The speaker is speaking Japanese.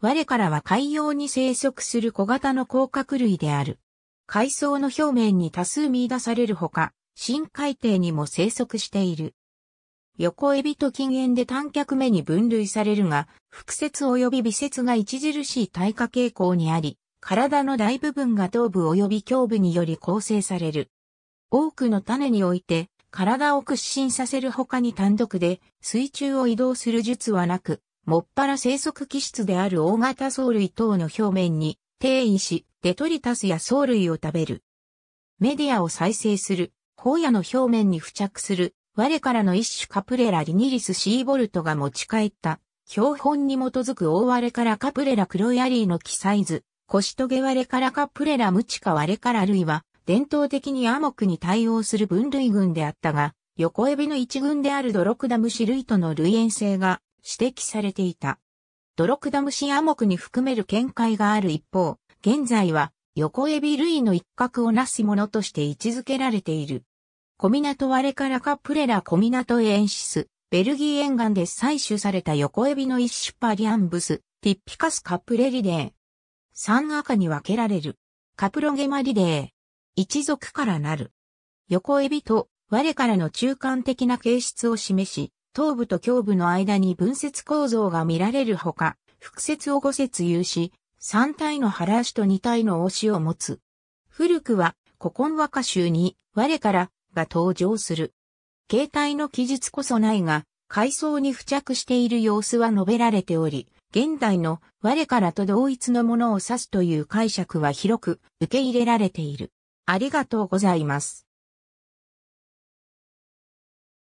我からは海洋に生息する小型の甲殻類である。海藻の表面に多数見出されるほか、深海底にも生息している。横エビと近縁で短脚目に分類されるが、腹節及び微節が著しい退化傾向にあり、体の大部分が頭部及び胸部により構成される。多くの種において、体を屈伸させる他に単独で水中を移動する術はなく、もっぱら生息気質である大型藻類等の表面に定位し、デトリタスや藻類を食べる。メディアを再生する、荒野の表面に付着する、我からの一種カプレラリニリスシーボルトが持ち帰った、標本に基づく大我れからカプレラクロヤリーのサイズ腰棘割れからカプレラムチカ我から類は、伝統的にアモクに対応する分類群であったが、横エビの一群であるドロクダムシ類との類縁性が指摘されていた。ドロクダムシアモクに含める見解がある一方、現在は横エビ類の一角をなすものとして位置づけられている。コミナトワレカラカプレラコミナトエンシス、ベルギー沿岸で採取された横エビの一種パリアンブス、ティッピカスカプレリデー。三赤に分けられる。カプロゲマリデー。一族からなる。横エビと我からの中間的な形質を示し、頭部と胸部の間に分節構造が見られるほか、腹節を5節有し、3体の腹足と2体の押しを持つ。古くは古今和歌集に我からが登場する。形態の記述こそないが、階層に付着している様子は述べられており、現代の我からと同一のものを指すという解釈は広く受け入れられている。ありがとうございます。